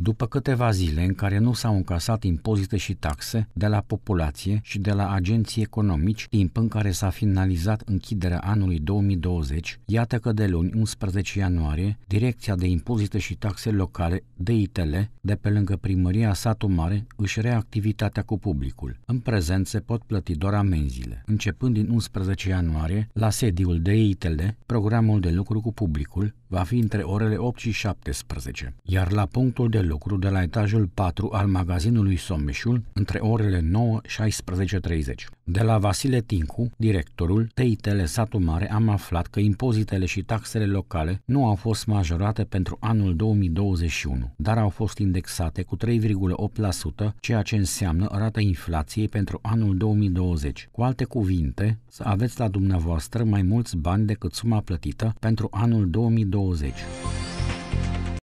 După câteva zile în care nu s-au încasat impozite și taxe de la populație și de la agenții economici, timp în care s-a finalizat închiderea anului 2020, iată că de luni 11 ianuarie, Direcția de Impozite și Taxe Locale, DITL, de pe lângă primăria Satu Mare, își rea activitatea cu publicul. În prezent se pot plăti doar amenziile. Începând din 11 ianuarie, la sediul DITL, programul de lucru cu publicul va fi între orele 8 și 17, iar la punctul de lucru de la etajul 4 al magazinului Sommișul între orele 9-16.30. De la Vasile Tincu, directorul Teitele Satu Mare, am aflat că impozitele și taxele locale nu au fost majorate pentru anul 2021, dar au fost indexate cu 3,8%, ceea ce înseamnă rata inflației pentru anul 2020. Cu alte cuvinte, să aveți la dumneavoastră mai mulți bani decât suma plătită pentru anul 2020.